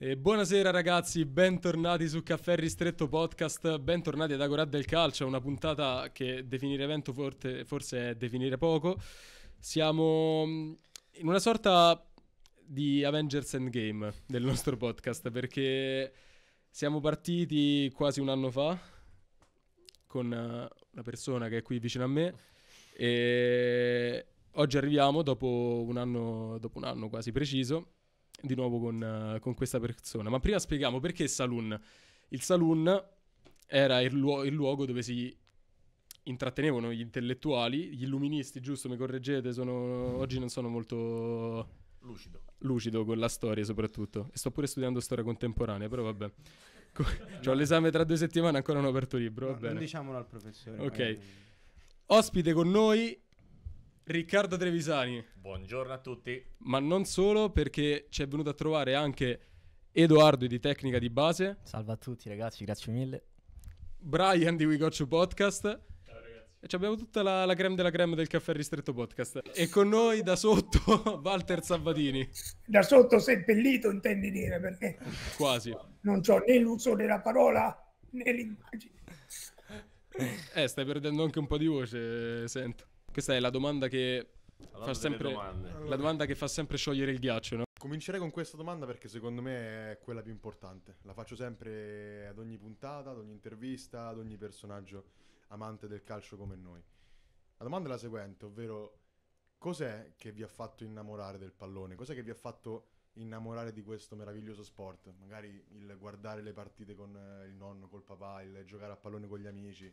E buonasera ragazzi, bentornati su Caffè Ristretto Podcast, bentornati ad Agorà del Calcio, una puntata che definire evento forte, forse è definire poco. Siamo mm, in una sorta di Avengers Endgame del nostro podcast perché siamo partiti quasi un anno fa con eh, una persona che è qui vicino a me e oggi arriviamo dopo un anno, dopo un anno quasi preciso di nuovo con, uh, con, questa persona. Ma prima spieghiamo perché saloon. Il saloon era il, luo- il luogo dove si intrattenevano gli intellettuali, gli illuministi, giusto? Mi correggete, sono... oggi non sono molto lucido. lucido con la storia soprattutto. E sto pure studiando storia contemporanea, però vabbè. Co- no. Ho l'esame tra due settimane, ancora non ho aperto libro. No, non diciamolo al professore. Ok. Magari... Ospite con noi Riccardo Trevisani. Buongiorno a tutti. Ma non solo, perché ci è venuto a trovare anche Edoardo di Tecnica di Base. Salve a tutti ragazzi, grazie mille. Brian di WeGotchu Podcast. Ciao ragazzi. E abbiamo tutta la, la creme della creme del caffè ristretto podcast. E con noi da sotto Walter Sabatini. Da sotto seppellito intendi dire perché... Quasi. Non ho né l'uso della parola né l'immagine. Eh, stai perdendo anche un po' di voce, eh, sento. Questa è la domanda che fa sempre la domanda che fa sempre sciogliere il ghiaccio, no? Comincerei con questa domanda perché secondo me è quella più importante. La faccio sempre ad ogni puntata, ad ogni intervista, ad ogni personaggio amante del calcio come noi. La domanda è la seguente, ovvero cos'è che vi ha fatto innamorare del pallone? Cos'è che vi ha fatto innamorare di questo meraviglioso sport? Magari il guardare le partite con eh, il nonno, col papà, il giocare a pallone con gli amici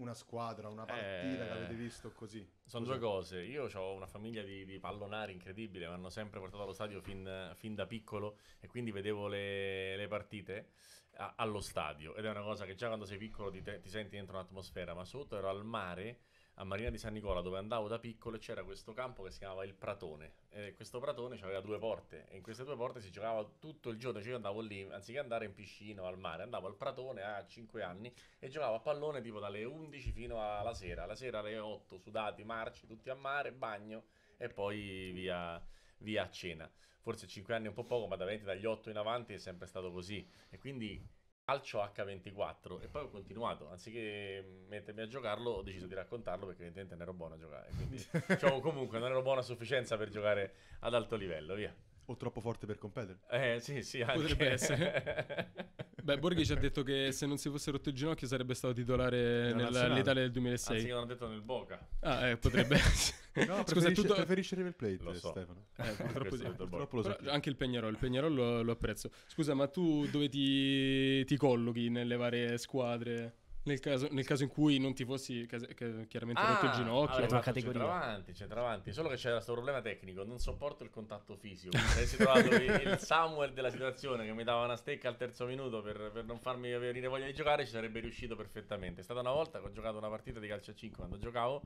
una squadra, una partita eh, che avete eh, visto così? Sono due cose. Io ho una famiglia di, di pallonari incredibile, mi hanno sempre portato allo stadio fin, fin da piccolo e quindi vedevo le, le partite a, allo stadio ed è una cosa che già quando sei piccolo ti, te, ti senti dentro un'atmosfera, ma sotto ero al mare a Marina di San Nicola dove andavo da piccolo e c'era questo campo che si chiamava il Pratone e questo Pratone aveva due porte e in queste due porte si giocava tutto il giorno, cioè io andavo lì anziché andare in piscina o al mare, andavo al Pratone a 5 anni e giocavo a pallone tipo dalle 11 fino alla sera, la sera alle 8 sudati, marci, tutti a mare, bagno e poi via via a cena. Forse 5 anni è un po' poco, ma da 20, dagli 8 in avanti è sempre stato così. E quindi calcio H24 e poi ho continuato anziché mettermi a giocarlo ho deciso di raccontarlo perché evidentemente non ero buono a giocare quindi diciamo comunque non ero buono a sufficienza per giocare ad alto livello via o troppo forte per competere. Eh sì, sì, anche. Potrebbe essere. Beh, Borghi ci ha detto che se non si fosse rotto il ginocchio sarebbe stato titolare nell'Italia del 2006. Anzi, l'hanno detto nel Boca. Ah, eh, potrebbe essere. no, Scusa, tutto... preferisce River Plate, lo so. Stefano. Eh, purtroppo, sì, purtroppo lo so. Però anche il Peñarol, il Peñarol lo, lo, apprezzo. Scusa, ma tu dove ti, ti collochi nelle varie squadre? nel caso, nel caso in cui non ti fossi chiaramente ah, rotto il ah, ginocchio. Allora, la categoria. Centravanti, centravanti. Solo che c'era questo problema tecnico, non sopporto il contatto fisico. Mi trovato il Samuel della situazione che mi dava una stecca al terzo minuto per, per non farmi venire voglia di giocare, ci sarebbe riuscito perfettamente. È stata una volta che ho giocato una partita di calcio a 5 quando giocavo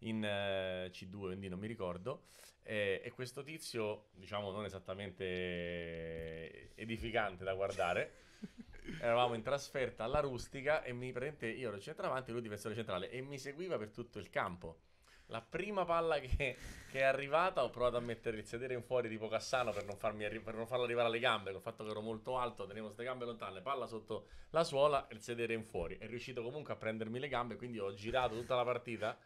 in eh, C2, quindi non mi ricordo. Eh, e questo tizio, diciamo, non esattamente edificante da guardare. eravamo in trasferta alla Rustica e mi prende io ero centravanti, lui difensore centrale e mi seguiva per tutto il campo. La prima palla che, che è arrivata ho provato a mettere il sedere in fuori tipo Cassano per non, farmi arri- per non farlo arrivare alle gambe, Con il fatto che ero molto alto, tenevo queste gambe lontane, palla sotto la suola e il sedere in fuori. È riuscito comunque a prendermi le gambe, quindi ho girato tutta la partita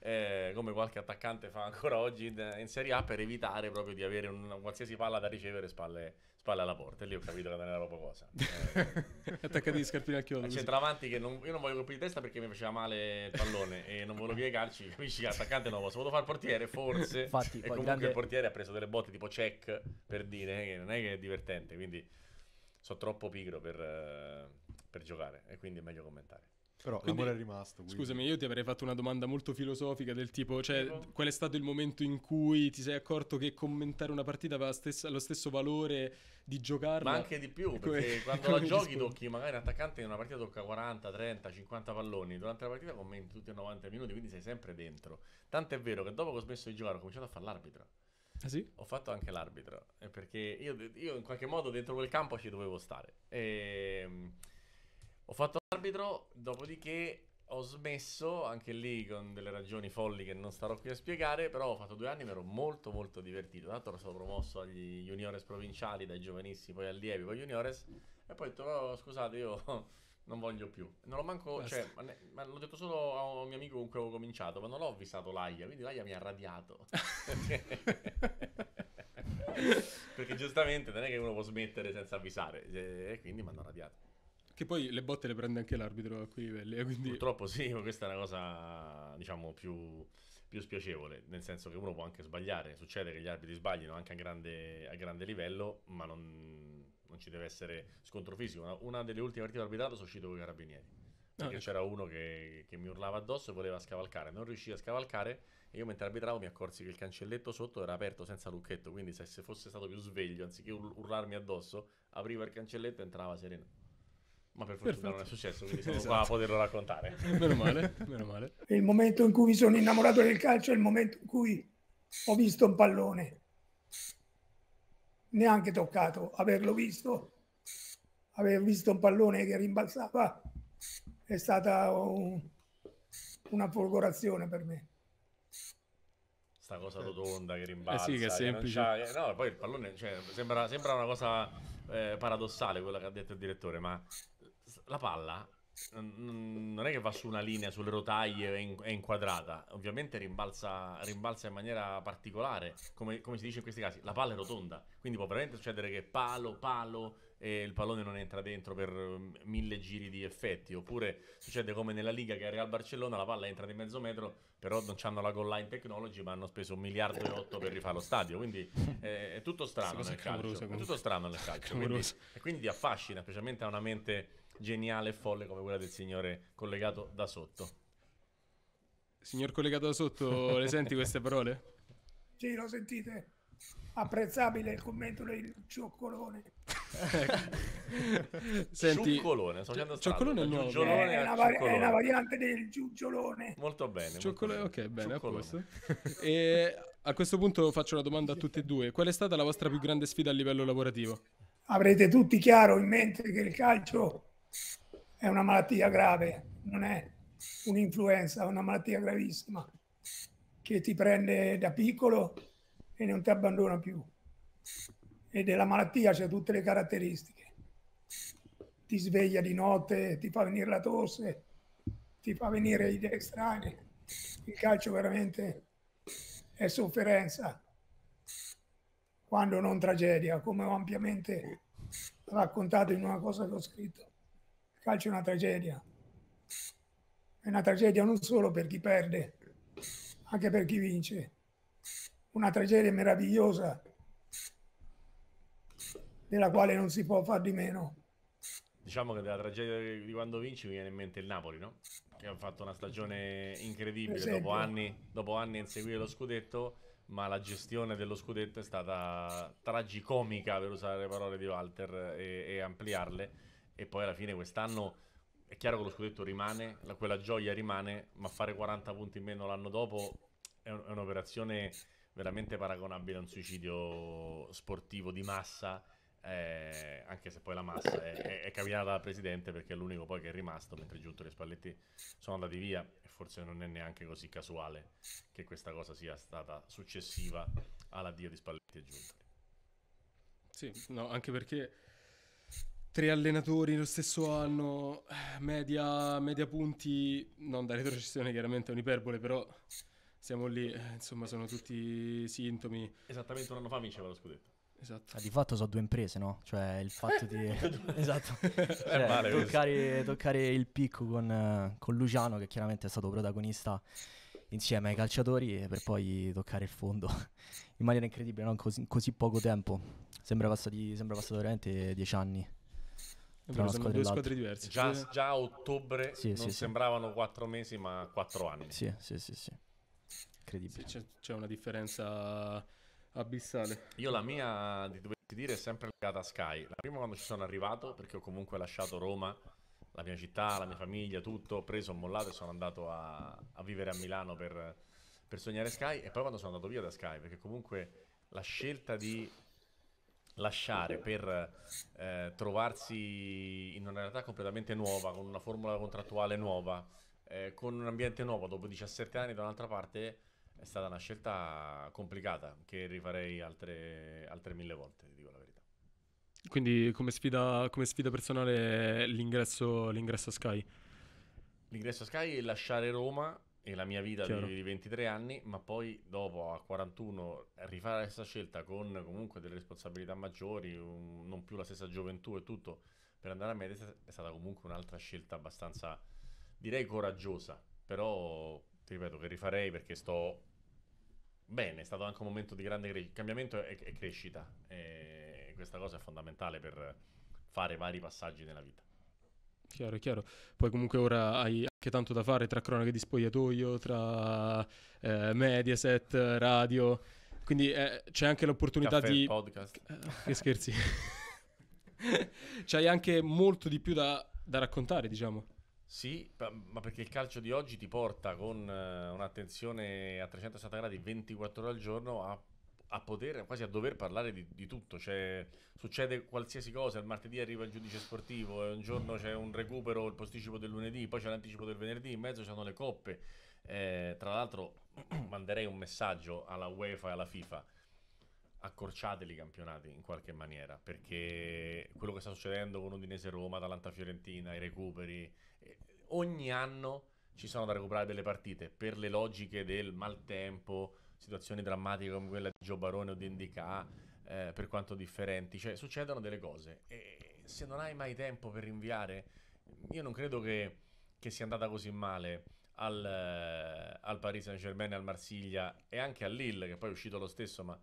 eh, come qualche attaccante fa ancora oggi in, in, Serie A, per evitare proprio di avere un, qualsiasi palla da ricevere spalle, spalle alla porta. E lì ho capito che non era proprio cosa. Eh, Attaccati di scarpino al chiodo. Eh, centravanti che non, io non voglio colpire testa perché mi faceva male il pallone e non volevo piegarci, capisci? Che attaccante non posso. Volevo fare portiere, forse. Infatti, e comunque grande... il portiere ha preso delle botte tipo check per dire che non è che è divertente. Quindi sono troppo pigro per, eh, per giocare e quindi è meglio commentare. Però Quindi, l'amore è rimasto. Quindi. Scusami, io ti avrei fatto una domanda molto filosofica del tipo, cioè, no. qual è stato il momento in cui ti sei accorto che commentare una partita aveva stessa, lo stesso valore di giocarla? Ma anche di più, perché quando la giochi tocchi, magari un attaccante in una partita tocca 40, 30, 50 palloni, durante la partita commenti tutti i 90 minuti, quindi sei sempre dentro. Tant'è vero che dopo che ho smesso di giocare ho cominciato a fare l'arbitro. Ah, sì? Ho fatto anche l'arbitro, eh, perché io, io in qualche modo dentro quel campo ci dovevo stare. E ehm, ho fatto l'arbitro, dopodiché ho smesso, anche lì con delle ragioni folli che non starò qui a spiegare, però ho fatto due anni e mi ero molto molto divertito. Tanto ero stato promosso agli juniores provinciali, dai giovanissimi, poi allievi, poi juniores, e poi ho detto, oh, scusate, io non voglio più. Non ho manco, cioè, ma, ne, ma l'ho detto solo a un mio amico con cui avevo cominciato, ma non l'ho avvisato Laia, quindi Laia mi ha radiato. Perché giustamente non è che uno può smettere senza avvisare, e quindi mi hanno radiato. Che poi le botte le prende anche l'arbitro a quei livelli. Eh, quindi... Purtroppo sì, questa è una cosa diciamo più, più, spiacevole, nel senso che uno può anche sbagliare, succede che gli arbitri sbaglino anche a grande, a grande livello, ma non, non, ci deve essere scontro fisico. Una, una delle ultime partite arbitrate sono uscito con i carabinieri. Perché ah, ecco. c'era uno che, che mi urlava addosso e voleva scavalcare, non riuscì a scavalcare e io mentre arbitravo mi accorsi che il cancelletto sotto era aperto senza lucchetto, quindi se, se fosse stato più sveglio, anziché urlarmi addosso, apriva il cancelletto e entrava sereno. Ma per fortuna Perfetto. non è successo, quindi sono esatto. qua a esatto. poterlo raccontare. Meno male, meno male. Il momento in cui mi sono innamorato del calcio è il momento in cui ho visto un pallone. Neanche toccato, averlo visto, aver visto un pallone che rimbalzava è stata un, una folgorazione per me. Sta cosa eh, rotonda che rimbalza. Eh sì, che è semplice. Che eh, no, poi il pallone cioè, sembra, sembra, una cosa eh, paradossale quella che ha detto il direttore, ma la palla non è che va su una linea, sulle rotaie è inquadrata, ovviamente rimbalza, rimbalza in maniera particolare, come, come, si dice in questi casi, la palla è rotonda, quindi può veramente succedere che palo, palo e il pallone non entra dentro per mm, mille giri di effetti, oppure succede come nella Liga che a Real Barcellona la palla entra di mezzo metro, però non hanno la goal line technology ma hanno speso un miliardo e otto per rifare lo stadio, quindi eh, è, tutto strano nel calcio, è tutto strano nel calcio. Quindi, e quindi ti affascina, specialmente a una mente geniale e folle come quella del signore collegato da sotto. Signor collegato da sotto, le senti queste parole? Sì, lo sentite? Apprezzabile il commento del cioccolone. Senti, cioccolone, sto cioccolone è, nuovo. È, una vari- è una variante del giuggiolone. Molto bene. Cioccolone, molto bene. ok, bene, cioccolone. a posto. e a questo punto faccio una domanda a tutti e due. Qual è stata la vostra più grande sfida a livello lavorativo? Avrete tutti chiaro in mente che il calcio è una malattia grave, non è un'influenza, è una malattia gravissima che ti prende da piccolo e non ti abbandona più. E della malattia c'è tutte le caratteristiche. Ti sveglia di notte, ti fa venire la tosse, ti fa venire idee strane. Il calcio veramente è sofferenza, quando non tragedia, come ho ampiamente raccontato in una cosa che ho scritto calcio è una tragedia. È una tragedia non solo per chi perde, anche per chi vince. Una tragedia meravigliosa della quale non si può far di meno. Diciamo che della tragedia di quando vinci mi viene in mente il Napoli, no? Che ha fatto una stagione incredibile dopo anni, dopo anni a inseguire lo scudetto, ma la gestione dello scudetto è stata tragicomica, per usare le parole di Walter e, e ampliarle e poi alla fine quest'anno è chiaro che lo scudetto rimane, la, quella gioia rimane, ma fare 40 punti in meno l'anno dopo è, un, è un'operazione veramente paragonabile a un suicidio sportivo di massa. Eh, anche se poi la massa è, è, è cambiata dal presidente perché è l'unico poi che è rimasto mentre Giunto e Spalletti sono andati via e forse non è neanche così casuale che questa cosa sia stata successiva all'addio di Spalletti e Giunto. Sì, no, anche perché tre allenatori nello stesso anno, media, media punti, non da retrocessione chiaramente è un'iperbole, però siamo lì, insomma sono tutti sintomi. Esattamente un anno fa vinceva lo scudetto. Esatto. Ah, di fatto sono due imprese, no? Cioè il fatto di eh, esatto. Eh, cioè, toccare, toccare, il picco con, con Luciano, che chiaramente è stato protagonista insieme ai calciatori, per poi toccare il fondo in maniera incredibile, no? in, così, in così poco tempo. Sembra, passati, sembra passato veramente dieci anni. Tra sono due squadre diverse. Già, già a ottobre sì, non sì, sembravano quattro mesi, ma quattro anni. Sì, sì, sì. sì. Incredibile. C'è, c'è, una differenza abissale. Io la mia, di doverti dire, è sempre legata a Sky. La prima quando ci sono arrivato, perché ho comunque lasciato Roma, la mia città, la mia famiglia, tutto, ho preso, ho mollato e sono andato a, a vivere a Milano per, per sognare Sky. E poi quando sono andato via da Sky, perché comunque la scelta di lasciare per eh, trovarsi in una realtà completamente nuova, con una formula contrattuale nuova, eh, con un ambiente nuovo dopo 17 anni da un'altra parte, è stata una scelta complicata che rifarei altre, altre mille volte, ti dico la verità. Quindi come sfida, come sfida personale l'ingresso, l'ingresso a Sky? L'ingresso a Sky è lasciare Roma e la mia vita Chiaro. di 23 anni, ma poi dopo a 41 rifare questa scelta con comunque delle responsabilità maggiori, un, non più la stessa gioventù e tutto, per andare a Mediaset è stata comunque un'altra scelta abbastanza, direi coraggiosa, però ti ripeto che rifarei perché sto bene, è stato anche un momento di grande cre- cambiamento e, e crescita e questa cosa è fondamentale per fare vari passaggi nella vita. Chiaro, chiaro. Poi comunque ora hai anche tanto da fare tra cronache di spogliatoio, tra eh, Mediaset, radio. Quindi eh, c'è anche l'opportunità Caffè di... podcast. Eh, che scherzi. C'hai anche molto di più da, da, raccontare, diciamo. Sì, ma perché il calcio di oggi ti porta con eh, un'attenzione a 360 gradi 24 ore al giorno a a poter, quasi a dover parlare di, di tutto. Cioè, succede qualsiasi cosa. Il martedì arriva il giudice sportivo, un giorno c'è un recupero, il posticipo del lunedì, poi c'è l'anticipo del venerdì, in mezzo ci sono le coppe. Eh, tra l'altro, manderei un messaggio alla UEFA e alla FIFA. Accorciateli i campionati in qualche maniera perché quello che sta succedendo con Udinese Roma, Atalanta Fiorentina, i recuperi, eh, ogni anno ci sono da recuperare delle partite per le logiche del maltempo, situazioni drammatiche come quella di Gio Barone o di Indica, eh, per quanto differenti, cioè succedono delle cose e se non hai mai tempo per rinviare, io non credo che, che sia andata così male al, eh, al Paris Saint Germain, al Marsiglia e anche al Lille, che poi è uscito lo stesso, ma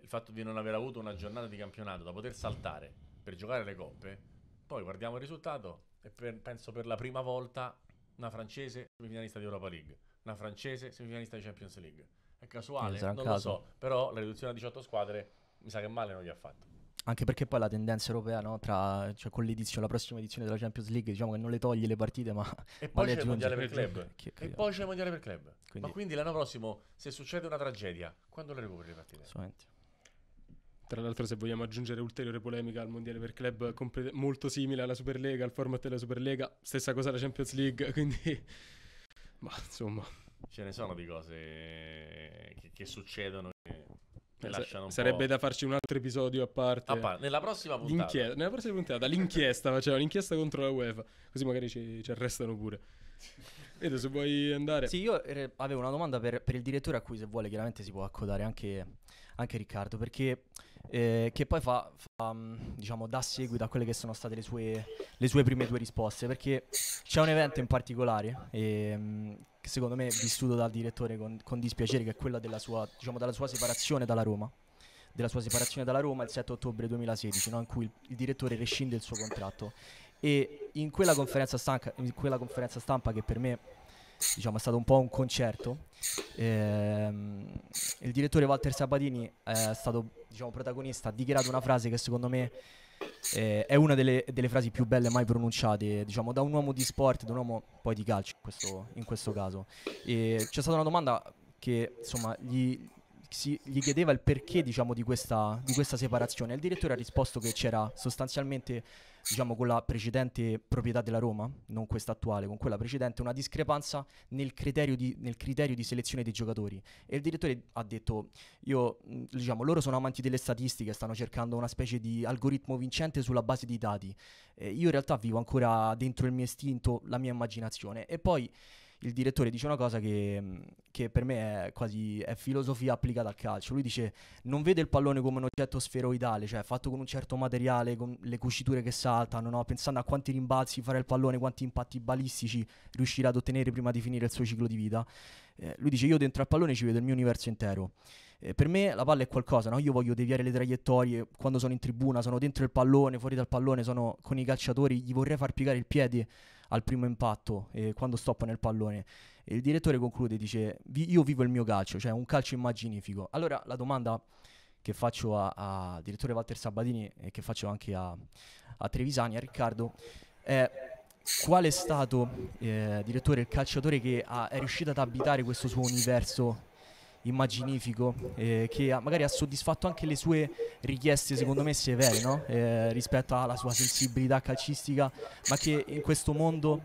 il fatto di non aver avuto una giornata di campionato da poter saltare per giocare le coppe, poi guardiamo il risultato e per, penso per la prima volta una francese semifinalista di Europa League, una francese semifinalista di Champions League è casuale, esatto, non lo so, però la riduzione a 18 squadre mi sa che male non gli ha fatto. Anche perché poi la tendenza europea, no? Tra, cioè, con la prossima edizione della Champions League, diciamo che non le toglie le partite, ma. E poi ma c'è il mondiale per club. Che, e poi c'è il mondiale per club. Quindi... Ma quindi l'anno prossimo, se succede una tragedia, quando le recuperi le partite? Assolutamente. Tra l'altro, se vogliamo aggiungere ulteriore polemica al mondiale per club, compl- molto simile alla Superlega, al format della Superlega, stessa cosa alla Champions League, quindi. Ma insomma. Ce ne sono di cose che, che succedono. Che eh, S- sarebbe da farci un altro episodio a parte. A nella prossima puntata. Nella prossima puntata, l'inchiesta faceva l'inchiesta contro la UEFA. Così magari ci, ci arrestano pure. Vedo se vuoi andare. Sì, io eh, avevo una domanda per, per, il direttore a cui se vuole chiaramente si può accodare anche, anche Riccardo, perché eh, che poi fa, fa, mm, diciamo, dà seguito a quelle che sono state le sue, le sue prime due risposte, perché c'è un evento in particolare e, mm, che secondo me è vissuto dal direttore con, con dispiacere, che è quella della sua, diciamo, della sua separazione dalla Roma della sua separazione dalla Roma il 7 ottobre 2016, no? in cui il, il, direttore rescinde il suo contratto. E in quella conferenza stampa, in quella conferenza stampa che per me diciamo, è stato un po' un concerto, ehm, il direttore Walter Sabatini eh, è stato diciamo, protagonista, ha dichiarato una frase che secondo me eh, è una delle, delle, frasi più belle mai pronunciate diciamo, da un uomo di sport, da un uomo poi di calcio in questo, in questo caso. E c'è stata una domanda che insomma, gli, si, gli chiedeva il perché diciamo, di, questa, di questa separazione. Il direttore ha risposto che c'era sostanzialmente diciamo con la precedente proprietà della Roma, non questa attuale, con quella precedente, una discrepanza nel criterio di, nel criterio di selezione dei giocatori. E il direttore ha detto, io, mm, diciamo, loro sono amanti delle statistiche, stanno cercando una specie di algoritmo vincente sulla base dei dati. Eh, io in realtà vivo ancora dentro il mio istinto, la mia immaginazione. E poi il direttore dice una cosa che, mm, che per me è quasi è filosofia applicata al calcio. Lui dice: Non vede il pallone come un oggetto sferoidale, cioè fatto con un certo materiale, con le cuciture che saltano, no? pensando a quanti rimbalzi farà il pallone, quanti impatti balistici riuscirà ad ottenere prima di finire il suo ciclo di vita. Eh, lui dice: Io dentro al pallone ci vedo il mio universo intero. Eh, per me la palla è qualcosa, no? io voglio deviare le traiettorie quando sono in tribuna, sono dentro il pallone, fuori dal pallone, sono con i calciatori, gli vorrei far piegare il piede al primo impatto eh, quando stoppa nel pallone. E il direttore conclude, dice vi- io vivo il mio calcio, cioè un calcio immaginifico. Allora la domanda che faccio al direttore Walter Sabatini e che faccio anche a, a Trevisani, a Riccardo, è qual è stato, eh, direttore, il calciatore che ha, è riuscito ad abitare questo suo universo immaginifico eh, che magari ha soddisfatto anche le sue richieste secondo me severe no? eh, rispetto alla sua sensibilità calcistica ma che in questo mondo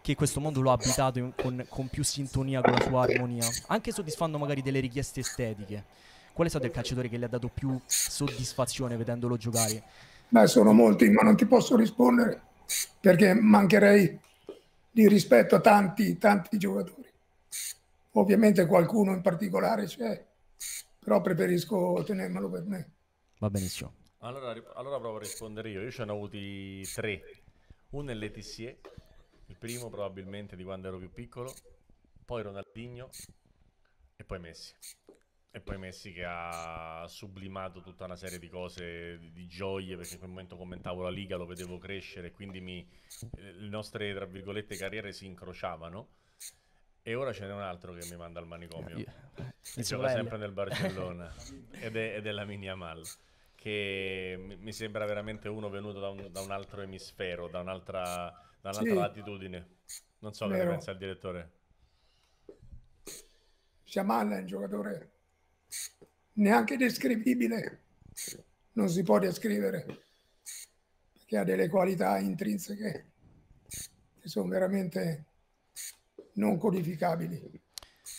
che questo mondo lo ha abitato in, con, con più sintonia con la sua armonia anche soddisfando magari delle richieste estetiche qual è stato il calciatore che le ha dato più soddisfazione vedendolo giocare? Beh, sono molti, ma non ti posso rispondere perché mancherei di rispetto a tanti, tanti giocatori. Ovviamente qualcuno in particolare c'è, però preferisco tenermelo per me. Va benissimo. Allora, allora provo a rispondere io. Io ce ne ho avuti tre. Uno è l'ETSE, il primo probabilmente di quando ero più piccolo, poi Ronaldinho e poi Messi. E poi Messi che ha sublimato tutta una serie di cose, di, di gioie, perché in quel momento commentavo la Liga, lo vedevo crescere, quindi mi, eh, le nostre, tra virgolette, carriere si incrociavano e ora ce n'è un altro che mi manda al manicomio. Yeah, yeah. Che gioca sempre nel Barcellona ed, è, ed è la mini Amal. Che mi sembra veramente uno venuto da un, da un altro emisfero, da un'altra, da un'altra sì. latitudine. Non so Vero. che ne pensa il direttore. Siamal è un giocatore neanche descrivibile, non si può descrivere perché ha delle qualità intrinseche che sono veramente non codificabili.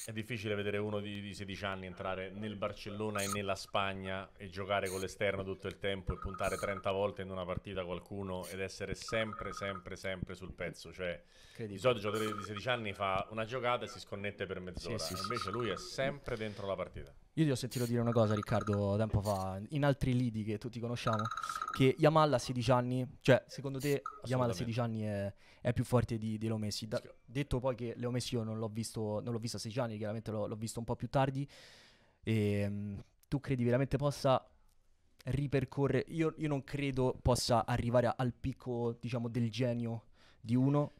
È difficile vedere uno di, di, 16 anni entrare nel Barcellona e nella Spagna e giocare con l'esterno tutto il tempo e puntare 30 volte in una partita qualcuno ed essere sempre, sempre, sempre sul pezzo. Cioè, di solito il giocatore di 16 anni fa una giocata e si sconnette per mezz'ora. Sì, sì, Invece sì, lui è sempre dentro la partita. Io ti ho sentito dire una cosa, Riccardo, tempo fa, in altri lidi che tutti conosciamo, che Yamal a 16 anni, cioè secondo te Yamal a 16 anni è, è più forte di, di Leo Messi? Da, detto poi che Leo Messi io non l'ho visto, non l'ho visto a 16 anni, chiaramente l'ho, l'ho visto un po' più tardi, e, ehm, tu credi veramente possa ripercorrere, io, io non credo possa arrivare a, al picco diciamo del genio di uno,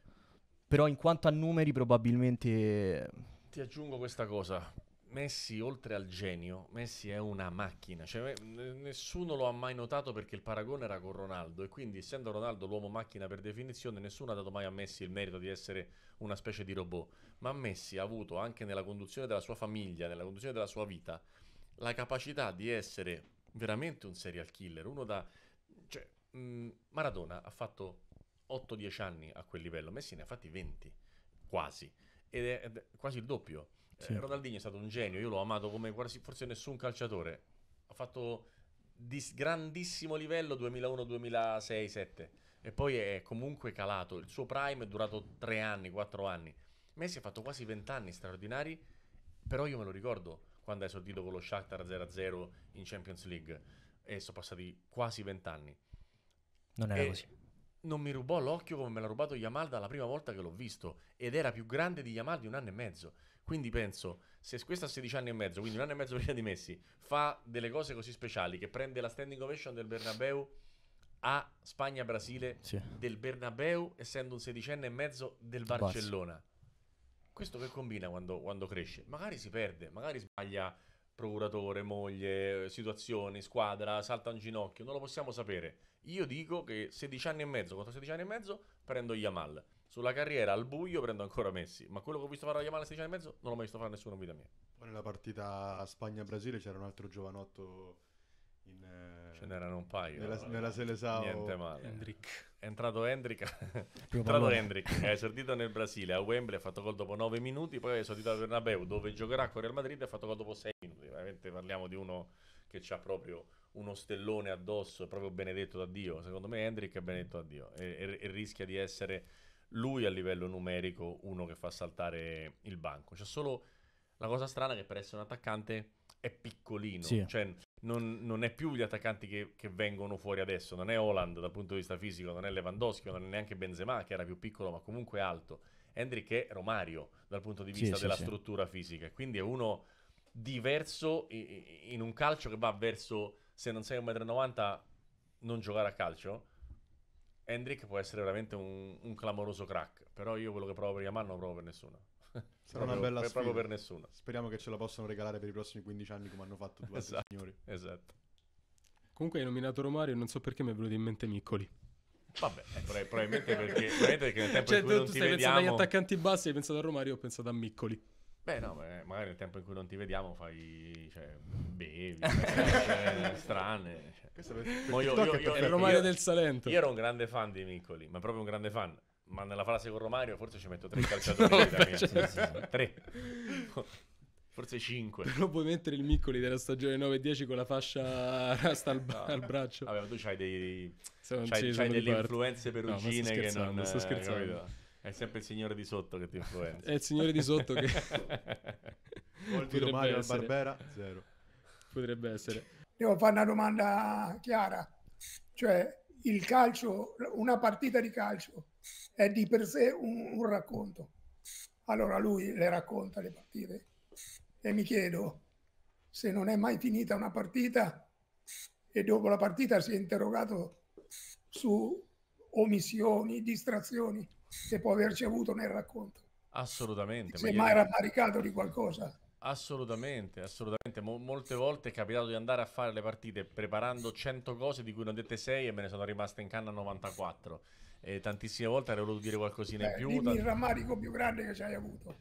però in quanto a numeri probabilmente... Ti aggiungo questa cosa, Messi, oltre al genio, Messi è una macchina. Cioè, nessuno lo ha mai notato perché il paragone era con Ronaldo. E quindi, essendo Ronaldo l'uomo macchina per definizione, nessuno ha dato mai a Messi il merito di essere una specie di robot. Ma Messi ha avuto anche nella conduzione della sua famiglia, nella conduzione della sua vita, la capacità di essere veramente un serial killer. Uno da. Cioè, mh, mhmm, Maradona ha fatto 8-10 anni a quel livello, Messi ne ha fatti 20, quasi. Ed è, ed è quasi il doppio. Sì. Eh, Ronaldinho è stato un genio, io l'ho amato come quasi, forse nessun calciatore. Ha fatto di grandissimo livello 2001, 2006, 2007 e poi è comunque calato. Il suo prime è durato 3 anni, 4 anni. Messi ha fatto quasi 20 anni straordinari, però io me lo ricordo quando è esordito con lo Shakhtar 0-0 in Champions League e sono passati quasi 20 anni. Non era e così. Non mi rubò l'occhio come me l'ha rubato Yamal dalla prima volta che l'ho visto ed era più grande di Yamal di un anno e mezzo. Quindi penso, se questa a 16 anni e mezzo, quindi un anno e mezzo prima di Messi, fa delle cose così speciali, che prende la standing ovation del Bernabeu a Spagna-Brasile sì. del Bernabeu, essendo un sedicenne e mezzo del Barcellona. Basta. Questo che combina quando, quando cresce? Magari si perde, magari sbaglia procuratore, moglie, situazioni, squadra, salta un ginocchio, non lo possiamo sapere. Io dico che 16 anni e mezzo contro 16 anni e mezzo prendo Yamal. Sulla carriera al buio prendo ancora Messi, ma quello che ho visto fare a Yamal a 16 anni e mezzo non l'ho mai visto fare nessuno in vita mia. Poi nella partita Spagna-Brasile c'era un altro giovanotto in, eh, Ce n'erano un paio. Nella, allora. nella Selesao. Niente male. Hendrick. È entrato Hendrick. è entrato Hendrick. È esordito nel Brasile a Wembley, ha fatto gol dopo 9 minuti, poi è esordito a Bernabeu dove giocherà con Real Madrid ha fatto gol dopo 6 minuti. Veramente parliamo di uno che ha proprio uno stellone addosso, proprio benedetto da Dio. Secondo me Hendrick è benedetto da Dio e, e, e rischia di essere lui a livello numerico uno che fa saltare il banco. C'è cioè, solo la cosa strana che per essere un attaccante è piccolino, sì. cioè non, non, è più gli attaccanti che, che, vengono fuori adesso, non è Holland dal punto di vista fisico, non è Lewandowski, non è neanche Benzema che era più piccolo ma comunque alto. Hendrik è Romario dal punto di vista sì, della sì, struttura fisica, quindi è uno diverso in un calcio che va verso, se non sei un 1,90 m non giocare a calcio, Hendrick può essere veramente un, un, clamoroso crack, però io quello che provo per Yamaha non lo provo per nessuno. Sarà una bella per, sfida. Proprio per nessuno. Speriamo che ce la possano regalare per i prossimi 15 anni come hanno fatto due esatto, signori. Esatto. Comunque hai nominato Romario non so perché mi è venuto in mente Miccoli. Vabbè, eh, probabilmente, perché, probabilmente perché nel tempo cioè, in cui tu, non tu stai pensando agli attaccanti bassi, hai pensato a Romario, ho pensato a Miccoli. Beh, no, beh, magari nel tempo in cui non ti vediamo fai, cioè, bevi, cioè, eh, strane. Cioè. Questo è il Romario del Salento. Io ero un grande fan di Miccoli, ma proprio un grande fan. Ma nella frase con Romario forse ci metto tre calciatori. no, beh, certo. Tre. Forse cinque. Però puoi mettere il Miccoli della stagione 9-10 con la fascia rasta al, no. al braccio. Vabbè, ma tu hai dei, c'hai, c'hai delle influenze perugine no, che non... sto eh, scherzando. Capito? È sempre il signore di sotto che ti influenza. È il signore di sotto che... Volti Romario al Barbera, zero. Potrebbe essere. Devo fare una domanda chiara. Cioè, il calcio, una partita di calcio è di per sé un, un racconto. Allora lui le racconta le partite. E mi chiedo, se non è mai finita una partita e dopo la partita si è interrogato su omissioni, distrazioni, se può averci avuto nel racconto. Assolutamente. Se ma mai io... rammaricato di qualcosa. Assolutamente, assolutamente. Mol- molte volte è capitato di andare a fare le partite preparando 100 cose di cui non ho dette 6 e me ne sono rimaste in canna 94. E tantissime volte avrei voluto dire qualcosina Beh, in più. Tanti... Il rammarico più grande che ci hai avuto.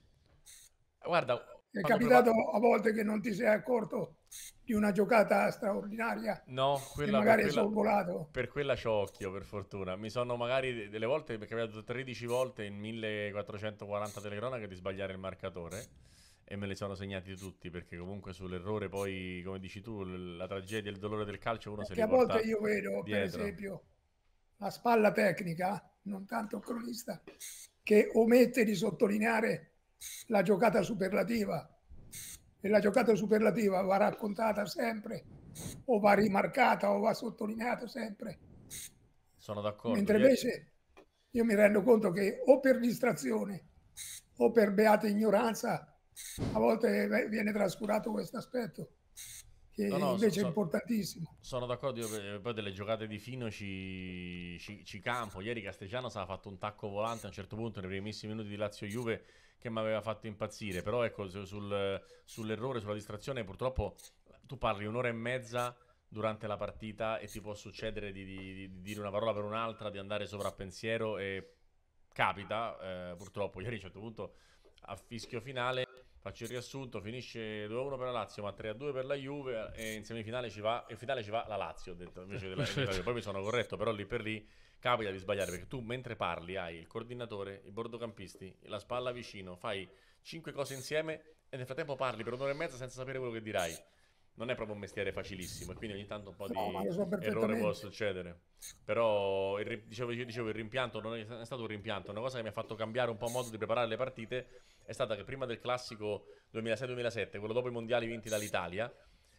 Guarda, è capitato prepar- a volte che non ti sei accorto di una giocata straordinaria. No, quella, magari per quella, volato. per quella c'ho occhio, per fortuna. Mi sono magari delle volte, perché mi ha dato 13 volte in 1440 telecronache di sbagliare il marcatore e me le sono segnati tutti, perché comunque sull'errore poi, come dici tu, la tragedia e il dolore del calcio uno perché se li porta a volte io vedo, dietro. per esempio, la spalla tecnica, non tanto il cronista, che omette di sottolineare la giocata superlativa e la giocata superlativa va raccontata sempre o va rimarcata o va sottolineata sempre. Sono d'accordo. Mentre invece io mi rendo conto che o per distrazione o per beata ignoranza a volte viene trascurato questo aspetto che no, no, invece sono, è importantissimo. Sono d'accordo, io poi delle giocate di Fino ci, ci, ci campo. Ieri Castigiano si era fatto un tacco volante a un certo punto nei primissimi minuti di Lazio-Juve che mi aveva fatto impazzire. Però ecco, sul, sull'errore, sulla distrazione, purtroppo tu parli un'ora e mezza durante la partita e ti può succedere di, di, di dire una parola per un'altra, di andare sopra pensiero e capita, eh, purtroppo, ieri a un certo punto a fischio finale faccio il riassunto, finisce 2-1 per la Lazio, ma 3-2 per la Juve e in semifinale ci va, in finale ci va la Lazio, ho detto, invece della, Juve. poi mi sono corretto, però lì per lì capita di sbagliare perché tu mentre parli hai il coordinatore, i bordocampisti, la spalla vicino, fai cinque cose insieme e nel frattempo parli per un'ora e mezza senza sapere quello che dirai. Non è proprio un mestiere facilissimo e quindi ogni tanto un po' di no, so errore può succedere. Però il, dicevo, dicevo il rimpianto non è stato un rimpianto, una cosa che mi ha fatto cambiare un po' modo di preparare le partite è stata che prima del classico 2006-2007, quello dopo i mondiali vinti dall'Italia,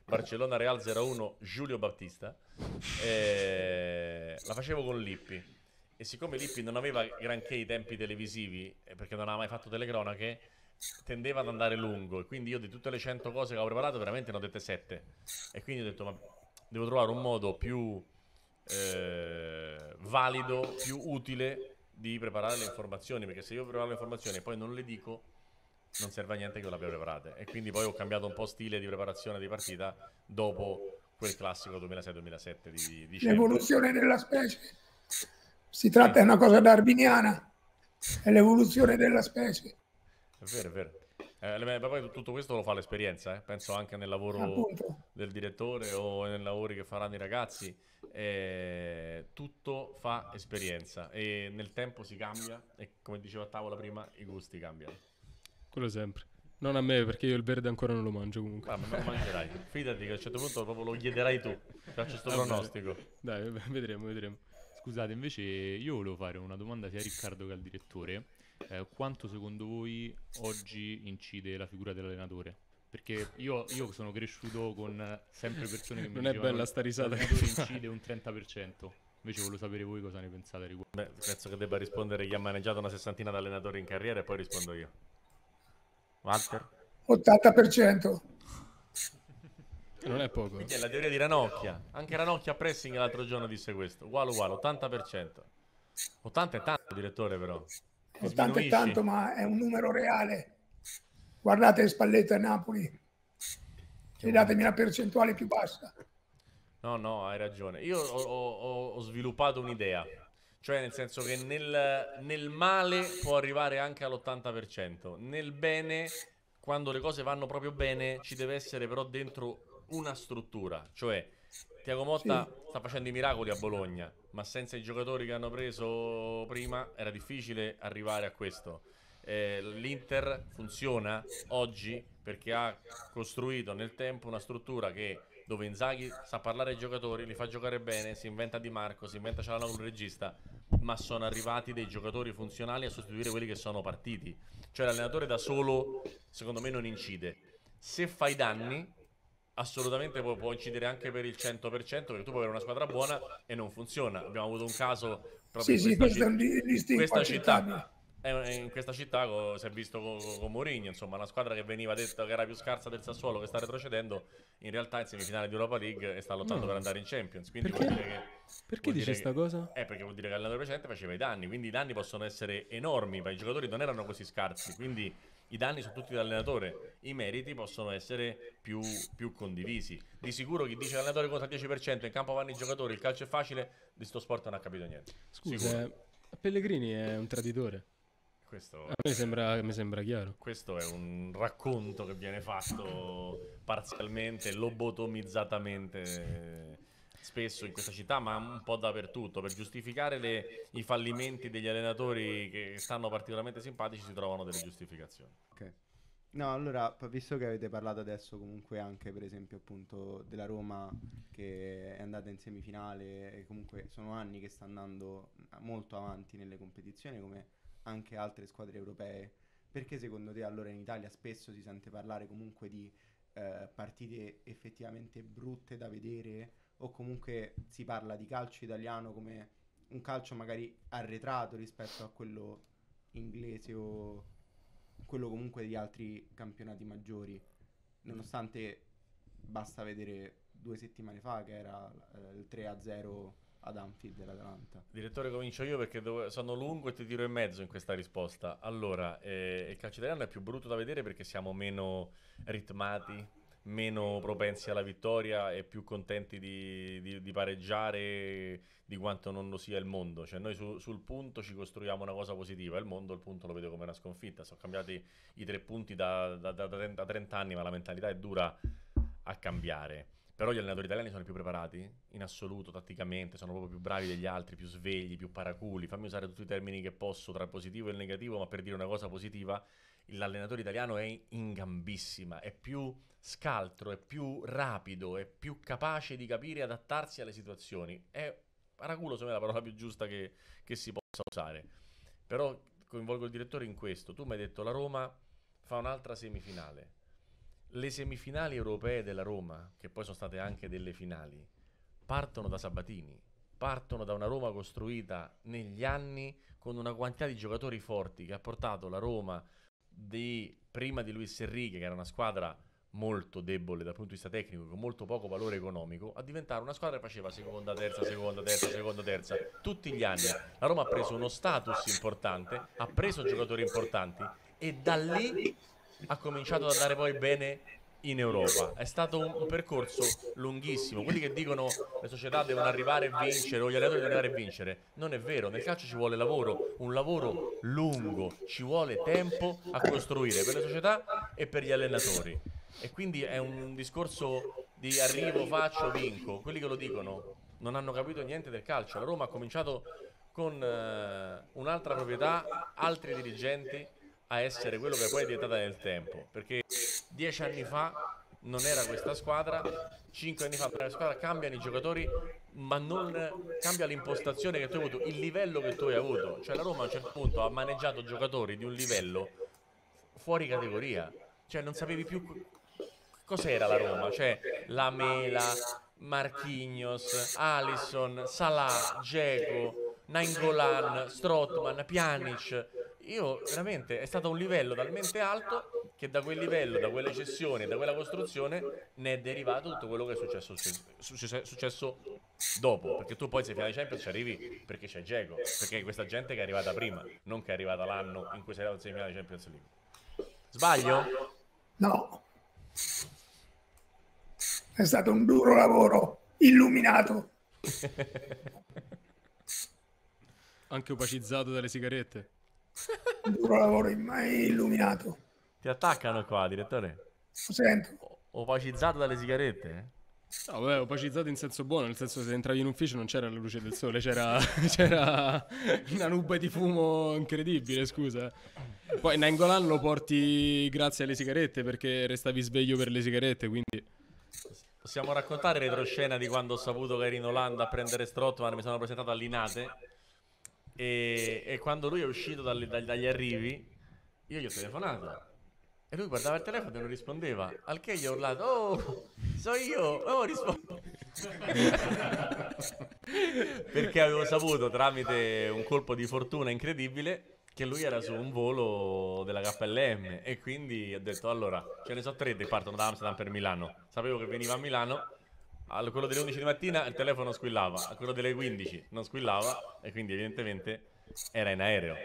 Barcellona Real 01 Giulio Battista. la facevo con Lippi. E siccome Lippi non aveva granché i tempi televisivi, eh, perché non aveva mai fatto telecronache, tendeva ad andare lungo. E quindi io di tutte le 100 cose che avevo preparato, veramente ne ho dette 7. E quindi ho detto, ma devo trovare un modo più eh, valido, più utile di preparare le informazioni. Perché se io preparo le informazioni e poi non le dico non serve a niente che non le preparate. E quindi poi ho cambiato un po' stile di preparazione di partita dopo quel classico 2006-2007 di, di L'evoluzione della specie. Si tratta di una cosa darwiniana, è l'evoluzione della specie. È vero, è vero. Eh, poi tutto questo lo fa l'esperienza, eh? penso anche nel lavoro Appunto. del direttore o nei lavori che faranno i ragazzi. Eh, tutto fa esperienza e nel tempo si cambia e come dicevo a tavola prima i gusti cambiano. Quello sempre. Non a me, perché io il verde ancora non lo mangio comunque. ma non mangerai. Fidati che a un certo punto proprio lo chiederai tu. Faccio sto pronostico. Dai, vedremo, vedremo. Scusate, invece io volevo fare una domanda sia a Riccardo che al direttore. Eh, quanto secondo voi oggi incide la figura dell'allenatore? Perché io, io sono cresciuto con sempre persone che mi non dicevano... Non è bella sta risata. incide un 30%. Invece volevo sapere voi cosa ne pensate riguardo. Beh, penso che debba rispondere chi ha maneggiato una sessantina di allenatori in carriera e poi rispondo io. Walter? 80%. Non è poco. Quindi è la teoria di Ranocchia. Anche Ranocchia Pressing l'altro giorno disse questo. Uguale, uguale, 80%. 80 è tanto, direttore, però. Ti 80 sminuisci. è tanto, ma è un numero reale. Guardate le Spalletta e Napoli. Chiedatemi la percentuale più bassa. No, no, hai ragione. Io ho, ho, ho sviluppato un'idea cioè, nel senso che nel, nel male può arrivare anche all'80%, nel bene, quando le cose vanno proprio bene, ci deve essere però dentro una struttura. Cioè, Tiago Motta sì. sta facendo i miracoli a Bologna, ma senza i giocatori che hanno preso prima era difficile arrivare a questo. Eh, L'Inter funziona oggi perché ha costruito nel tempo una struttura che dove Inzaghi sa parlare ai giocatori, li fa giocare bene, si inventa Di Marco, si inventa Cialanoglu il regista, ma sono arrivati dei giocatori funzionali a sostituire quelli che sono partiti. Cioè l'allenatore da solo, secondo me, non incide. Se fai danni, assolutamente può, può incidere anche per il 100%, perché tu puoi avere una squadra buona e non funziona. Abbiamo avuto un caso proprio sì, in questa, sì, questa, citt- in questa città. Eh, in questa città si è visto con Mourinho, insomma, una squadra che veniva detto che era più scarsa del Sassuolo, che sta retrocedendo, in realtà in semifinale di Europa League e sta lottando no. per andare in Champions. Quindi perché? vuol dire che... Perché dici questa cosa? Eh, perché vuol dire che l'allenatore precedente faceva i danni, quindi i danni possono essere enormi, ma i giocatori non erano così scarsi, quindi i danni sono tutti dall'allenatore, i meriti possono essere più, più condivisi. Di sicuro chi dice l'allenatore conta il 10%, in campo vanno i giocatori, il calcio è facile, di sto sport non ha capito niente. Scusa, eh, Pellegrini è un traditore. Questo, mi sembra, mi sembra, chiaro. Questo è un racconto che viene fatto parzialmente, lobotomizzatamente spesso in questa città, ma un po' dappertutto. Per giustificare le, i fallimenti degli allenatori che stanno particolarmente simpatici si trovano delle giustificazioni. Ok. No, allora, visto che avete parlato adesso comunque anche per esempio appunto della Roma che è andata in semifinale e comunque sono anni che sta andando molto avanti nelle competizioni come anche altre squadre europee, perché secondo te allora in Italia spesso si sente parlare comunque di eh, partite effettivamente brutte da vedere o comunque si parla di calcio italiano come un calcio magari arretrato rispetto a quello inglese o quello comunque di altri campionati maggiori, nonostante basta vedere due settimane fa che era eh, il 3-0 ad Anfield dell'Atalanta. Direttore, comincio io perché dove... sono lungo e ti tiro in mezzo in questa risposta. Allora, eh, il calcio italiano è più brutto da vedere perché siamo meno ritmati, meno propensi alla vittoria e più contenti di, di, di pareggiare di quanto non lo sia il mondo. Cioè noi su, sul punto ci costruiamo una cosa positiva, il mondo il punto lo vedo come una sconfitta. Sono cambiati i tre punti da, da, da, da 30 anni, ma la mentalità è dura a cambiare. Però gli allenatori italiani sono i più preparati, in assoluto, tatticamente, sono proprio più bravi degli altri, più svegli, più paraculi. Fammi usare tutti i termini che posso tra il positivo e il negativo, ma per dire una cosa positiva, l'allenatore italiano è in gambissima, è più scaltro, è più rapido, è più capace di capire e adattarsi alle situazioni. È paraculo, secondo me, è la parola più giusta che, che si possa usare. Però coinvolgo il direttore in questo. Tu mi hai detto la Roma fa un'altra semifinale le semifinali europee della Roma, che poi sono state anche delle finali, partono da Sabatini, partono da una Roma costruita negli anni con una quantità di giocatori forti che ha portato la Roma di prima di Luis Enrique, che era una squadra molto debole dal punto di vista tecnico, con molto poco valore economico, a diventare una squadra che faceva seconda, terza, seconda, terza, seconda, terza, tutti gli anni. La Roma ha preso uno status importante, ha preso giocatori importanti e da lì ha cominciato ad andare poi bene in Europa. È stato un, percorso lunghissimo. Quelli che dicono le società devono arrivare a vincere o gli allenatori devono arrivare a vincere, non è vero. Nel calcio ci vuole lavoro, un lavoro lungo, ci vuole tempo a costruire per le società e per gli allenatori. E quindi è un discorso di arrivo, faccio, vinco. Quelli che lo dicono non hanno capito niente del calcio. La Roma ha cominciato con uh, un'altra proprietà, altri dirigenti a essere quello che poi è diventata nel tempo. Perché dieci anni fa non era questa squadra, cinque anni fa per la squadra, cambiano i giocatori, ma non cambia l'impostazione che tu hai avuto, il livello che tu hai avuto. Cioè la Roma a un certo punto ha maneggiato giocatori di un livello fuori categoria. Cioè non sapevi più cos'era la Roma, cioè la Mela, Marchignos, Alisson, Salah, Geco, Nainggolan, Strotman, Pjanic io veramente è stato un livello talmente alto che da quel livello, da quelle cessioni, da quella costruzione ne è derivato tutto quello che è successo, successo, successo dopo. Perché tu poi se finale Champions ci arrivi perché c'è Geco, perché questa gente che è arrivata prima, non che è arrivata l'anno in cui sei arrivato in finale Champions League. Sbaglio? No. È stato un duro lavoro, illuminato. Anche opacizzato dalle sigarette. Un duro lavoro mai illuminato. Ti attaccano qua, direttore? Sento. Opacizzato dalle sigarette? No, vabbè, opacizzato in senso buono, nel senso che se entravi in ufficio non c'era la luce del sole, c'era, c'era una nube di fumo incredibile, scusa. Poi Nangolan lo porti grazie alle sigarette perché restavi sveglio per le sigarette, quindi... Possiamo raccontare retroscena di quando ho saputo che eri in Olanda a prendere Strottman, mi sono presentato all'Inate e, e quando lui è uscito dagli, dagli arrivi, io gli ho telefonato. E lui guardava il telefono e non rispondeva. Al che gli ho urlato: Oh, so io! Oh, rispondo! Perché avevo saputo tramite un colpo di fortuna incredibile che lui era su un volo della KLM. E quindi ho detto: Allora, ce ne so tre che partono da Amsterdam per Milano. Sapevo che veniva a Milano al quello delle 11 di mattina il telefono squillava, a quello delle 15 non squillava e quindi evidentemente era in aereo.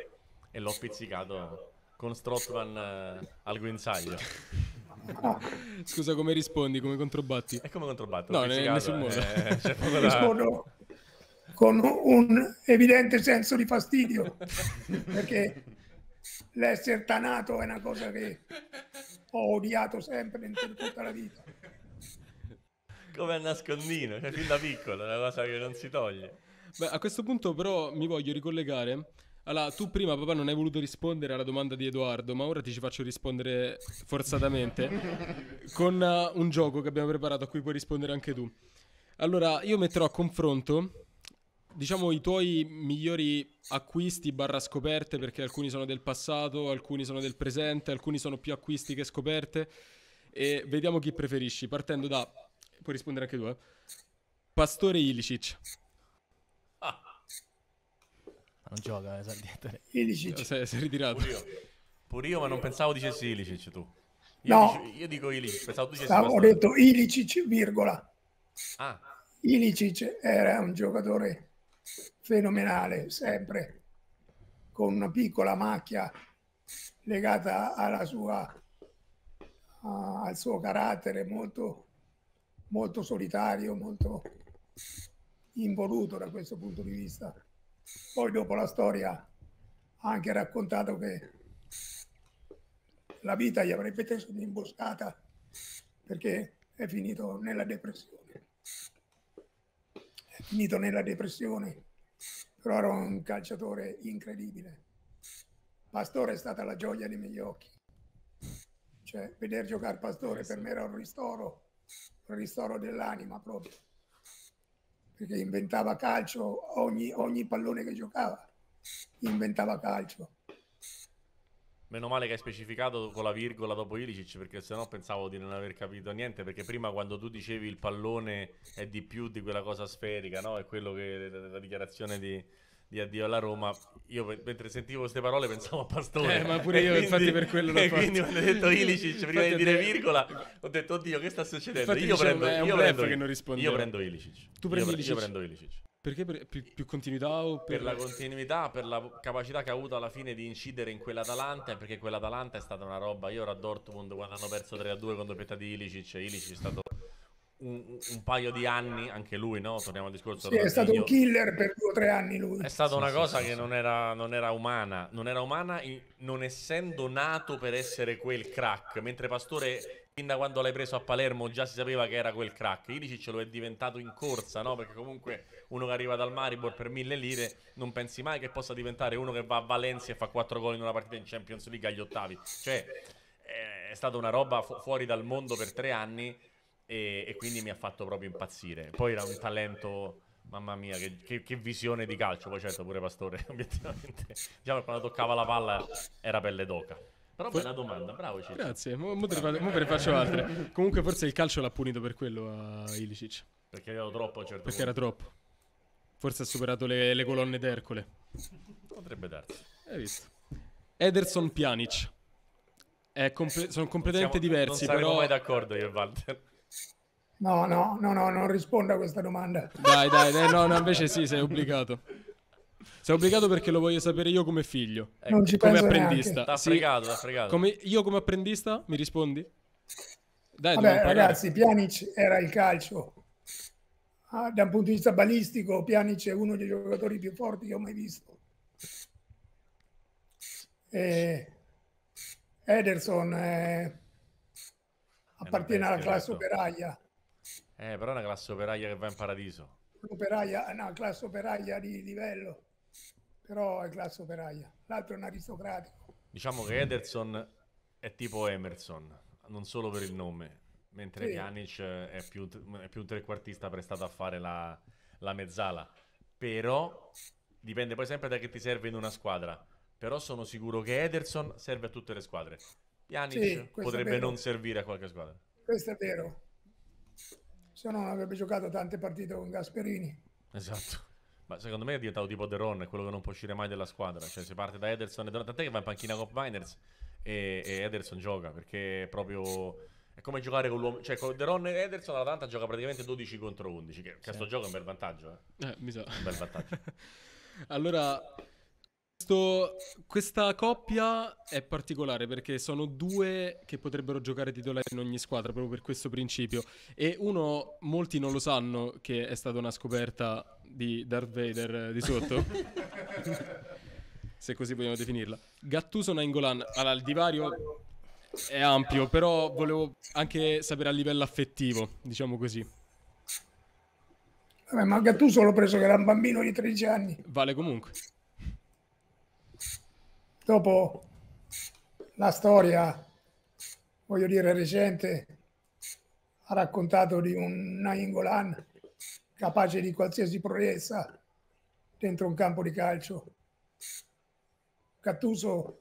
E l'ho pizzicato con Strotman uh, eh, al guinzaglio. Scusa, come rispondi? Come controbatti? E come controbatti? No, ne, nessun modo. Eh, cioè, da... Rispondo con un evidente senso di fastidio, perché l'essere tanato è una cosa che ho odiato sempre in tutta la vita come a nascondino, cioè fin da piccolo, è una cosa che non si toglie. Beh, a questo punto però mi voglio ricollegare. Allora, tu prima papà non hai voluto rispondere alla domanda di Edoardo, ma ora ti ci faccio rispondere forzatamente con uh, un gioco che abbiamo preparato a cui puoi rispondere anche tu. Allora, io metterò a confronto diciamo i tuoi migliori acquisti barra scoperte perché alcuni sono del passato, alcuni sono del presente, alcuni sono più acquisti che scoperte e vediamo chi preferisci partendo da Puoi rispondere anche tu, eh? Pastore Ilicic. Ah. Non gioca, eh, Sardietta. Ilicic. Sei, sei ritirato. Pure io. Pure io, ma non pensavo dicessi Ilicic tu. Io no. Dico, io dico Ilicic, pensavo tu dicessi Stavo, Ho detto Ilicic, virgola. Ah. Ilicic era un giocatore fenomenale, sempre con una piccola macchia legata alla sua, uh, al suo carattere molto molto solitario, molto involuto da questo punto di vista. Poi dopo la storia ha anche raccontato che la vita gli avrebbe teso un'imboscata perché è finito nella depressione. È finito nella depressione, però era un calciatore incredibile. Pastore è stata la gioia dei miei occhi. Cioè, veder giocare Pastore eh, per me era un ristoro ristoro dell'anima proprio, perché inventava calcio ogni, ogni pallone che giocava, inventava calcio. Meno male che hai specificato con la virgola dopo Ilicic perché sennò pensavo di non aver capito niente perché prima quando tu dicevi il pallone è di più di quella cosa sferica, no? È quello che la dichiarazione di, di addio alla Roma. Io mentre sentivo queste parole pensavo a Pastore. Eh, ma pure io, quindi, infatti, per quello l'ho e fatto. quindi quando ho detto Ilicic prima di dire virgola, ho detto, oddio, che sta succedendo? Infatti, io, diciamo, prendo, io, prendo, che non risponde. io prendo Ilicic. Tu prendi io, Ilicic? Io prendo Ilicic. Perché per, più, più, continuità o per... per la continuità, per la capacità che ha avuto alla fine di incidere in quell'Atalanta, perché quell'Atalanta è stata una roba. Io ero a Dortmund quando hanno perso 3-2 contro Petta di Ilicic, Ilicic è stato un, un, paio di anni, anche lui, no? Torniamo al discorso. Sì, è stato un killer per due o tre anni lui. È stata sì, una sì, cosa sì, che non era, non, era, umana, non era umana non essendo nato per essere quel crack, mentre Pastore, fin da quando l'hai preso a Palermo, già si sapeva che era quel crack. Ilicic ce lo è diventato in corsa, no? Perché comunque uno che arriva dal Maribor per mille lire non pensi mai che possa diventare uno che va a Valencia e fa quattro gol in una partita in Champions League agli ottavi. Cioè, eh, è stata una roba fu- fuori dal mondo per tre anni e, e, quindi mi ha fatto proprio impazzire. Poi era un talento, mamma mia, che, che, che visione di calcio, poi certo pure Pastore, obiettivamente. Diciamo quando toccava la palla era pelle d'oca. Però For- bella domanda, bravo Cic. Grazie, mo, mo, ne, faccio altre. Comunque forse il calcio l'ha punito per quello a eh, Ilicic. Perché era troppo, certo. Perché punto. era troppo. Forse ha superato le, le colonne d'Ercole. Potrebbe darsi. Hai visto. Ederson Pjanic. Comple- sono completamente siamo, diversi. Non saremo però... mai d'accordo io e Walter. No, no, no, no, non rispondo a questa domanda. Dai, dai, dai no, no, invece sì, sei obbligato. Sei obbligato perché lo voglio sapere io come figlio, non ecco, ci come apprendista. T'ha sì, fregato, t'ha fregato. Come io come apprendista, mi rispondi? Dai, Vabbè, ragazzi, Pianic era il calcio. Ah, da un punto di vista balistico, Pianic è uno dei giocatori più forti che ho mai visto. E eh, Ederson è eh, eh, appartiene alla classe detto. operaia. Eh, però è una classe operaia che va in paradiso. Operaia, eh, no, classe operaia di livello, però è classe operaia. L'altro è un aristocratico. Diciamo che Ederson è tipo Emerson, non solo per il nome, mentre sì. Pjanic è più, è più un trequartista prestato a fare la, la mezzala. Però dipende poi sempre da che ti serve in una squadra. Però sono sicuro che Ederson serve a tutte le squadre. Pjanic sì, potrebbe non servire a qualche squadra. Questo è vero. Se no non avrebbe giocato tante partite con Gasperini. Esatto. Ma secondo me è diventato tipo De Ron, quello che non può uscire mai dalla squadra. Cioè se parte da Ederson e Deron, tant'è che va in panchina con Miners e, e Ederson gioca, perché è proprio... È come giocare con l'uomo. Cioè, con Deron e Ederson l'Atalanta gioca praticamente 12 contro 11. Che, questo sì. gioco è un bel vantaggio, eh? eh mi sa. So. Un bel vantaggio. allora, questo, questa coppia è particolare perché sono due che potrebbero giocare titolare in ogni squadra proprio per questo principio. E uno, molti non lo sanno, che è stata una scoperta di Darth Vader eh, di sotto. se così vogliamo definirla. Gattuso Nainggolan. Allora, il divario è ampio, però volevo anche sapere a livello affettivo, diciamo così. Vabbè, ma Gattuso l'ho preso che era un bambino di 13 anni. Vale comunque dopo la storia, voglio dire, recente ha raccontato di un Nainggolan capace di qualsiasi proezza dentro un campo di calcio. Cattuso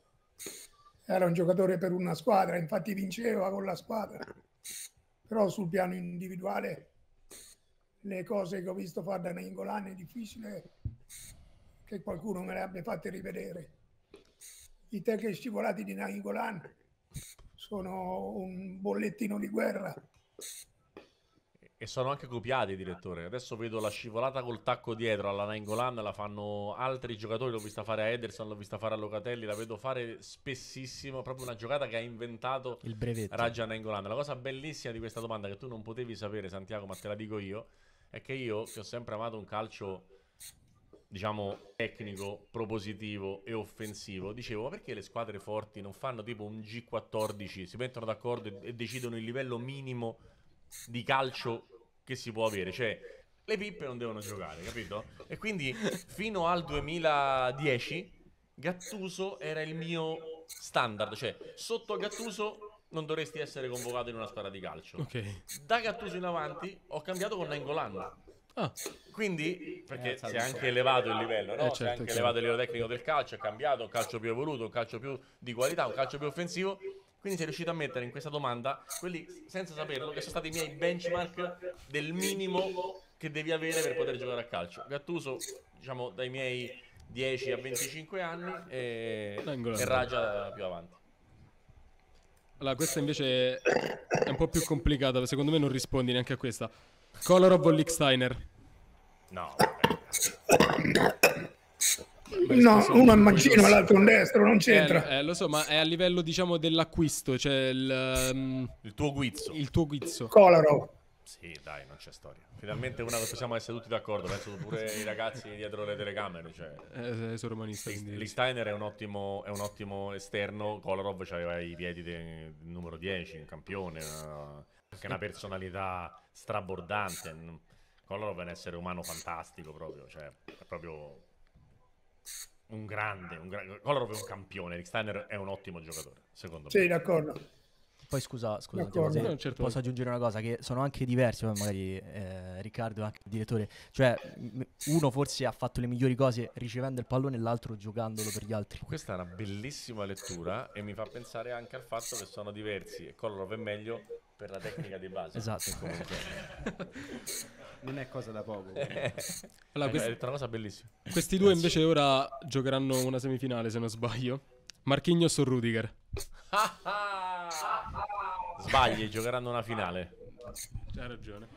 era un giocatore per una squadra, infatti vinceva con la squadra, però sul piano individuale le cose che ho visto fare da Nainggolan è difficile che qualcuno me le abbia fatte rivedere i tecnici scivolati di Naghi sono un bollettino di guerra. E sono anche copiati, direttore. Adesso vedo la scivolata col tacco dietro alla Nangolan, la fanno altri giocatori, l'ho vista fare a Ederson, l'ho vista fare a Locatelli, la vedo fare spessissimo, proprio una giocata che ha inventato il brevetto. Raja Nainggolan. La cosa bellissima di questa domanda che tu non potevi sapere, Santiago, ma te la dico io, è che io, che ho sempre amato un calcio diciamo, tecnico, propositivo e offensivo, dicevo, ma perché le squadre forti non fanno tipo un G14, si mettono d'accordo e, e decidono il livello minimo di calcio che si può avere? Cioè, le pippe non devono giocare, capito? E quindi fino al 2010 Gattuso era il mio standard, cioè sotto Gattuso non dovresti essere convocato in una squadra di calcio. Okay. Da Gattuso in avanti ho cambiato con Nangolan. Ah. Quindi, eh, perché eh, si è anche elevato il livello, no? eh, certo, si è certo, anche certo. elevato il livello tecnico del calcio, è cambiato, un calcio più evoluto, un calcio più di qualità, un calcio più offensivo. Quindi sei riuscito a mettere in questa domanda quelli, senza saperlo, che sono stati i miei benchmark del minimo che devi avere per poter giocare a calcio. Gattuso, diciamo, dai miei 10 a 25 anni e, e Raja più avanti. Allora, questa invece è un po' più complicata, secondo me non rispondi neanche a questa. Color of Licksteiner. No. No, uno è mancino, l'altro è destro, non eh, c'entra. Eh, eh, lo so, ma è a livello, diciamo, dell'acquisto, cioè il... Um, il tuo guizzo. Il tuo guizzo. Coloro. Sì, dai, non c'è storia. Finalmente una cosa possiamo essere tutti d'accordo, penso pure i ragazzi dietro le telecamere. Cioè... Eh, eh sono romanista. Licksteiner è, un ottimo, è un ottimo esterno, Kolarov aveva i piedi del numero 10, un campione, una, eh, anche una personalità strabordante. Collor è un essere umano fantastico proprio, cioè è proprio un grande, un gra- Kolarov è un campione, Rick Steiner è un ottimo giocatore, secondo sì, me. Sì, d'accordo. Poi scusa, scusa se certo posso aggiungere una cosa che sono anche diversi, ma magari eh, Riccardo è anche il direttore, cioè uno forse ha fatto le migliori cose ricevendo il pallone e l'altro giocandolo per gli altri. Questa è una bellissima lettura e mi fa pensare anche al fatto che sono diversi e Kolarov è meglio per la tecnica di base. Esatto. non è cosa da poco. allora, eh, quest- è una cosa bellissima. Questi due Grazie. invece ora giocheranno una semifinale, se non sbaglio. Marchignos o Rudiger? Sbagli, giocheranno una finale. C'hai ragione.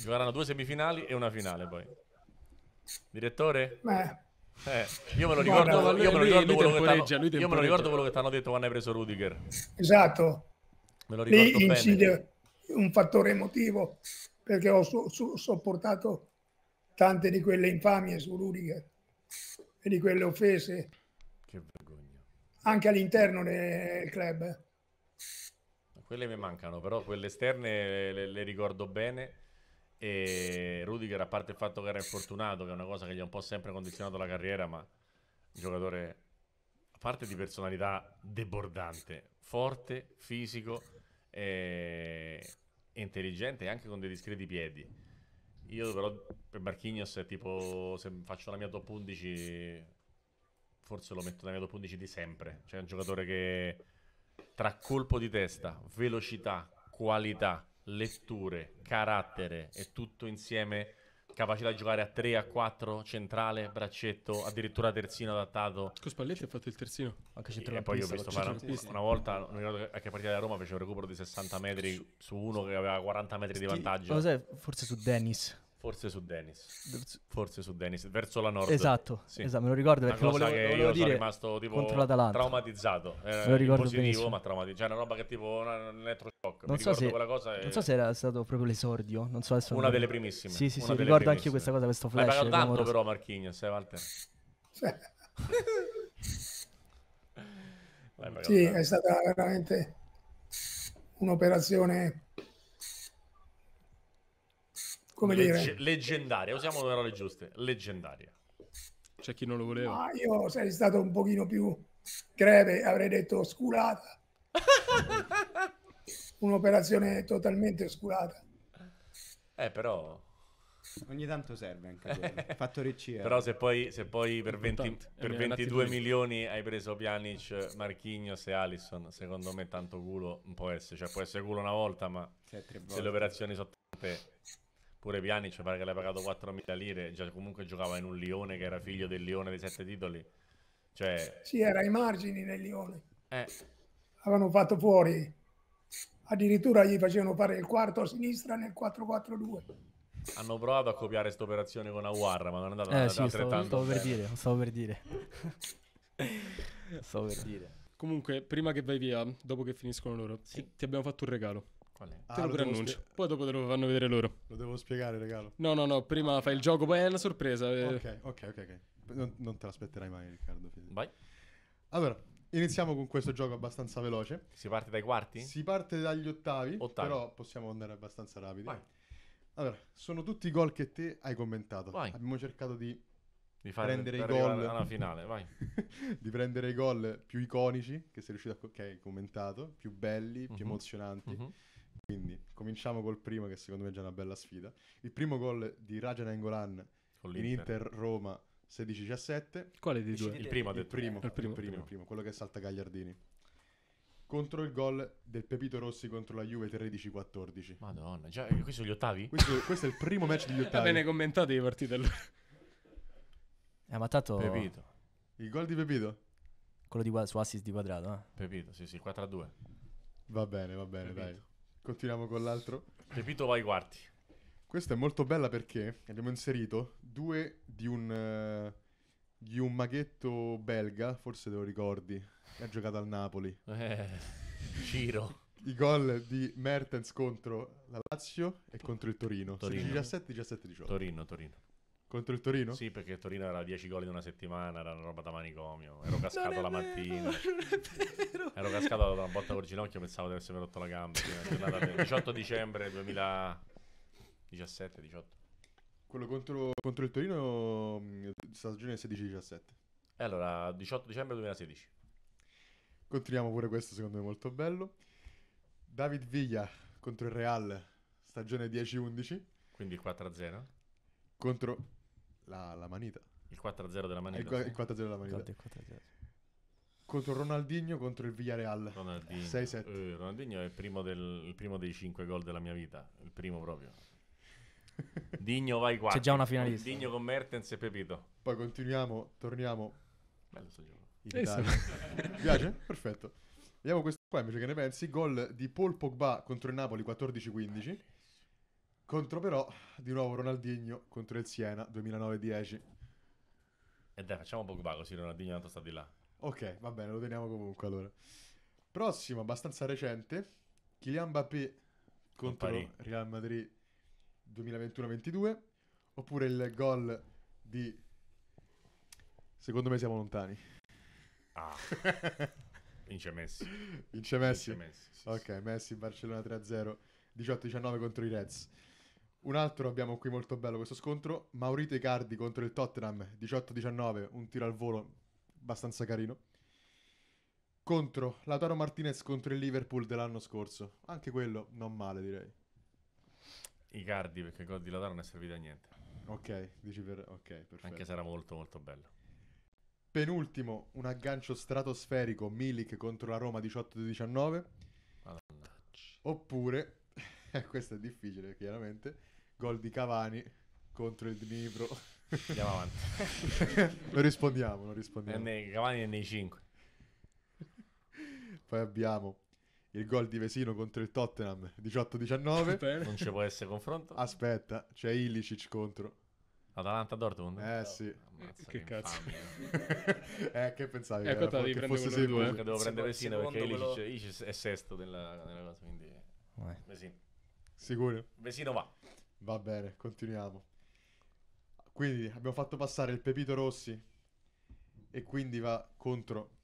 Giocheranno due semifinali e una finale poi. Direttore? Beh. Eh, io me lo ricordo, io me lo ricordo, quello, che io me lo ricordo quello che ti hanno detto quando hai preso Rudiger. Esatto. Me lo ricordo lì bene. Incide, un fattore emotivo perché ho so, so, sopportato tante di quelle infamie su Rudiger e di quelle offese. Che vergogna. Anche all'interno del club. Quelle mi mancano, però quelle esterne le, le ricordo bene. E Rudiger, a parte il fatto che era infortunato, che è una cosa che gli ha un po' sempre condizionato la carriera, ma giocatore a parte di personalità debordante, forte, fisico, eh, intelligente e anche con dei discreti piedi. Io però per Barchignos è tipo se faccio la mia top 11 forse lo metto nella mia top 11 di sempre. Cioè è un giocatore che tra colpo di testa, velocità, qualità, letture, carattere e tutto insieme capace da giocare a 3, a 4, centrale, braccetto, addirittura terzino adattato. Con Spalletti ha fatto il terzino. Anche e poi io ho visto fare una, una, volta, non ricordo a che partita da Roma, fece un recupero di 60 metri su, su uno che aveva 40 metri di vantaggio. Cos'è? Forse su Dennis. Forse su Dennis. Forse su Dennis, verso la nord. Esatto, sì. esatto me lo ricordo perché lo volevo, che volevo io dire sono rimasto tipo traumatizzato. Eh, me lo eh, ricordo positivo, ma traumatizzato. Cioè, una roba che tipo un elettroshock. Non, so se, e... non so se era stato proprio l'esordio. Non so adesso. Una delle primissime. Sì, sì, sì. Ricordo anche questa cosa, questo flash. Eh, Hai pagato tanto però Marchignos, eh, Walter? sì, è stata veramente un'operazione come Legge- dire... Leggendaria, usiamo le parole giuste, leggendaria. C'è chi non lo voleva. Ma ah, io sarei stato un pochino più greve, avrei detto sculata. Un'operazione totalmente sculata. Eh, però... Ogni tanto serve anche quello. Eh. Fatto riccia. Però se poi, se poi per, 20, per 22 eh, milioni hai preso Pjanic, Marchignos e Alisson, secondo me tanto culo può essere. Cioè può essere culo una volta, ma cioè, se le operazioni sono tante... Pure Pjanic mi pare che l'ha pagato 4.000 lire, già comunque giocava in un Lione che era figlio del Lione dei sette titoli. Cioè... Sì, era ai margini del Lione. Eh. Avevano fatto fuori, addirittura gli facevano fare il quarto a sinistra nel 4-4-2. Hanno provato a copiare questa operazione con Aguarra, ma non è andata eh, sì, altrettanto. Stavo, per dire, stavo per dire. stavo per dire. Comunque, prima che vai via, dopo che finiscono loro, sì. ti abbiamo fatto un regalo. Qual è? Ah, te ah, lo preannuncio. Spie- poi dopo te lo fanno vedere loro. Lo devo spiegare, regalo. No, no, no. Prima fai il gioco, poi è una sorpresa. Eh. Ok, ok, ok. okay. Non, non, te l'aspetterai mai, Riccardo. Vai. Allora, iniziamo con questo gioco abbastanza veloce. Si parte dai quarti? Si parte dagli ottavi, ottavi. però possiamo andare abbastanza rapidi. Vai. Allora, sono tutti i gol che te hai commentato. Vai. Abbiamo cercato di, di fare, prendere i gol alla finale, vai. di prendere i gol più iconici che sei riuscito a co- che hai commentato, più belli, più mm-hmm. emozionanti. Mm-hmm quindi cominciamo col primo, che secondo me è già una bella sfida. Il primo gol di Raja Nangolan in Inter-Roma 16-17. Quale dei due? Il primo, il primo, il primo, il primo, il primo, quello che salta Gagliardini. Contro il gol del Pepito Rossi contro la Juve 13-14. Madonna, già, eh, questi sono gli ottavi? Questo, questo è il primo match degli ottavi. Va bene, commentato le partite allora. Eh, ma Pepito. Il gol di Pepito? Quello di, su assist di quadrato, eh? Pepito, sì, sì, 4-2. Va bene, va bene, Pepito. dai. Continuiamo con l'altro. Repito vai quarti. Questa è molto bella perché abbiamo inserito due di un, uh, di un maghetto belga, forse te lo ricordi, che ha giocato al Napoli. Eh, Ciro. I gol di Mertens contro la Lazio e contro il Torino. Torino. 17-17-18. Torino, Torino. Contro il Torino? Sì, perché il Torino era 10 gol in una settimana, era una roba da manicomio. Ero cascato la mattina. Vero, Ero cascato da una botta col ginocchio, pensavo di essermi rotto la gamba. Sì, 18 dicembre 2017, 18. Quello contro, contro il Torino, stagione 16-17. E allora, 18 dicembre 2016. Continuiamo pure questo, secondo me molto bello. David Viglia contro il Real, stagione 10-11. Quindi 4-0. Contro la, la manita. Il 4-0 della manita. Il, qua- il 4-0 della manita. il 4-0. Contro Ronaldinho contro il Villareal. Ronaldinho. 6-7. Eh, Ronaldinho è il primo, del, il primo dei 5 gol della mia vita. Il primo proprio. Digno vai qua. C'è già una finalista. Digno con Mertens e Pepito. Poi continuiamo, torniamo. Bello sto gioco. In Italia. Mi piace? Perfetto. Vediamo questo qua invece che ne pensi. Gol di Paul Pogba contro il Napoli 14-15. Contro però, di nuovo Ronaldinho contro il Siena 2009-10. E dai, facciamo Pogba così Ronaldinho tanto sta di là. Ok, va bene, lo teniamo comunque allora. Prossimo, abbastanza recente, Kylian Mbappé contro Paris. Real Madrid 2021-22, oppure il gol di... Secondo me siamo lontani. Ah. Vince Messi. Vince Messi. Vince Messi sì, ok, Messi Barcellona 3-0, 18-19 contro i Reds. Un altro abbiamo qui molto bello questo scontro, Maurito Icardi contro il Tottenham, 18-19, un tiro al volo abbastanza carino. Contro Lautaro Martinez contro il Liverpool dell'anno scorso, anche quello non male direi. Icardi perché il gol di Lautaro non è servito a niente. Ok, dici per... ok, perfetto. Anche se era molto molto bello. Penultimo, un aggancio stratosferico, Milik contro la Roma 18-19. Madonna. Oppure, Questo è difficile chiaramente, gol di Cavani contro il Dnipro. Andiamo avanti. non rispondiamo, non rispondiamo. È nei, Cavani è nei 5. Poi abbiamo il gol di Vesino contro il Tottenham 18-19. non ci può essere confronto. Aspetta, c'è Illicic contro Atalanta Dortmund? Eh però... sì. Ammazza, che, che cazzo. eh, che pensavi? Eh, era, che fosse sì, due. Eh. Devo prendere Vesino perché Illicic Ilicic, è sesto della, della cosa, quindi... Vesino. Sicuro? Vesino va. Va bene, continuiamo. Quindi abbiamo fatto passare il Pepito Rossi e quindi va contro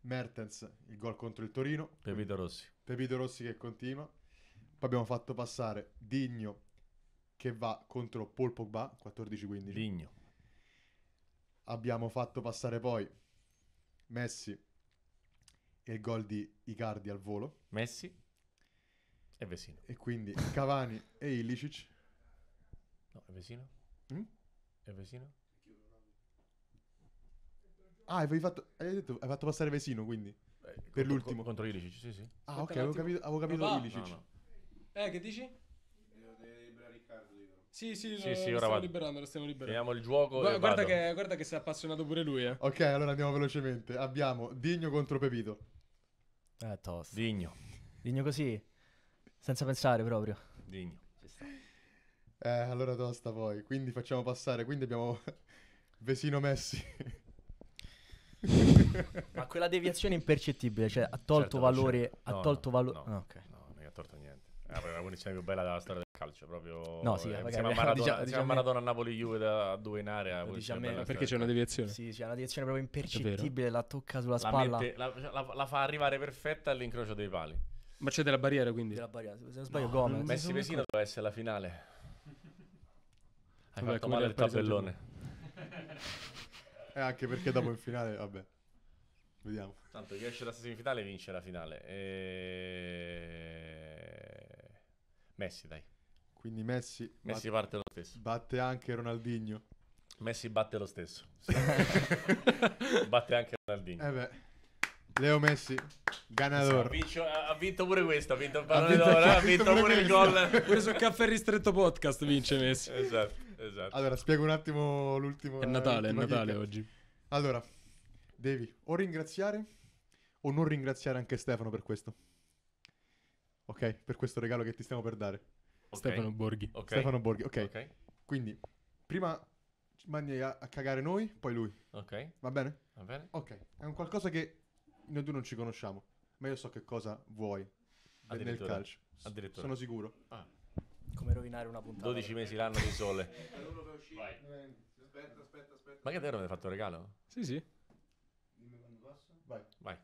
Mertens, il gol contro il Torino. Pepito Rossi. Pepito Rossi che continua. Poi abbiamo fatto passare Digno che va contro Paul Pogba, 14-15. Digno. Abbiamo fatto passare poi Messi e il gol di Icardi al volo. Messi e Vesino. E quindi Cavani e Illicic. No, è vicino. Mm? È vicino? Ah, avevi fatto, hai, detto, hai fatto passare Vesino, quindi. Eh, per contro, l'ultimo. Contro Ilicic, sì, sì. Ah, ok, avevo capito, avevo capito no, Ilicic. No, no. Eh, che dici? Sì, sì, sì, lo, sì, lo ora stiamo va... liberando, lo stiamo liberando. Finiamo il gioco Gu- guarda, che, guarda, che, si è appassionato pure lui, eh. Ok, allora andiamo velocemente. Abbiamo Digno contro Pepito. Eh, tosto. Digno. Digno così, senza pensare proprio. Digno. Eh, allora tosta poi. Quindi facciamo passare. Quindi abbiamo Vesino Messi. Ma quella deviazione è impercettibile, cioè ha certo, tolto Certo, valore, ha No, tolto no, valore. Ah, no, ok. No, non ha tolto niente. È la condizione più bella della storia del calcio. Proprio No, sì, eh, magari- a Maradona, diciamo- insieme a Maradona a Napoli Juve da due in area. Diciamo me, perché c'è una deviazione. Sì, c'è una deviazione proprio impercettibile, la tocca sulla la, spalla mette- la- cioè, la- la fa arrivare perfetta all'incrocio dei pali. Ma c'è della barriera quindi. della barriera. Se non sbaglio, Gomez. Messi Vesino doveva essere la finale. Hai vabbè, fatto male il tabellone. eh, anche perché dopo in finale, vabbè. Vediamo. Tanto chi esce la semifinale vince la finale. E... Eh, Messi, dai. Quindi Messi, Messi batte, parte lo stesso. Batte anche Ronaldinho. Messi batte lo stesso. Sì. batte anche Ronaldinho. Eh beh. Leo Messi, ganador. Sì, ha, vinto pure questo, ha vinto il pallone d'oro, ha vinto, pure, pure il gol. Questo caffè ristretto podcast vince Messi. esatto. Esatto. Allora, spiego un attimo l'ultimo. È Natale, è Natale chicca. oggi. Allora, devi o ringraziare o non ringraziare anche Stefano per questo. Ok? Per questo regalo che ti stiamo per dare. Okay. Stefano Borghi. Okay. Stefano Borghi, ok. Quindi, prima mandi a, a, cagare noi, poi lui. Ok. Va bene? Va bene. Ok. È un qualcosa che noi due non ci conosciamo, ma io so che cosa vuoi nel calcio. Addirittura. Sono sicuro. Ah come rovinare una puntata. 12 mesi l'anno di sole. aspetta, aspetta, aspetta. Ma che te non mi hai fatto un regalo? Sì, sì. Dimmi quando posso. Vai. Vai.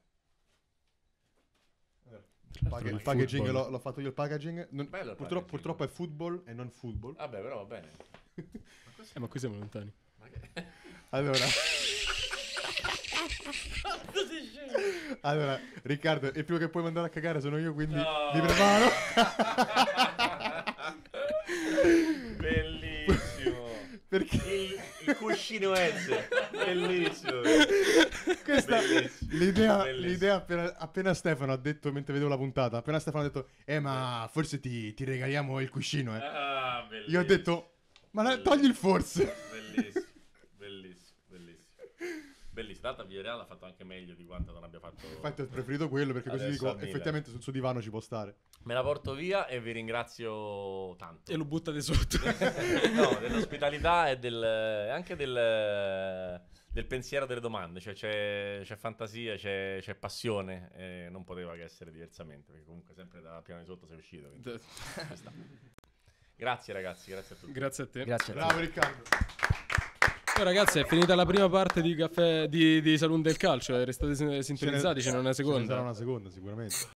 Certo, Pag- il packaging l'ho, l'ho, fatto io il packaging. Non, Bello il purtroppo, packaging. purtroppo, è football e non football. Vabbè, però va bene. ma, eh, ma qui siamo lontani. Che... Allora. allora, Riccardo, il primo che puoi mandare a cagare sono io, quindi no. mi preparo. Bellissimo. Perché? Il, il cuscino Edge. Bellissimo. Questa, Bellissimo. L'idea, Bellissimo. l'idea appena, appena, Stefano ha detto, mentre vedevo la puntata, appena Stefano ha detto, eh ma forse ti, ti regaliamo il cuscino. Eh. Ah, Io ho detto, ma la, togli il forse. Bellissimo. Bellissimo, tanto Villarreal ha fatto anche meglio di quanto non abbia fatto. Infatti ho preferito quello perché così dico effettivamente sul suo divano ci può stare. Me la porto via e vi ringrazio tanto. E lo buttate sotto. no, dell'ospitalità e del, anche del, del, pensiero delle domande, cioè c'è, c'è fantasia, c'è, c'è passione, eh, non poteva che essere diversamente, perché comunque sempre da piano di sotto sei uscito. Quindi... grazie ragazzi, grazie a tutti. Grazie a te. Grazie a te. Bravo Riccardo. Oh, ragazzi, è finita la prima parte di, caffè, di, di Salone del Calcio. Eh, restate sintonizzati, ce n'è una seconda. Ce n'è una seconda, sicuramente.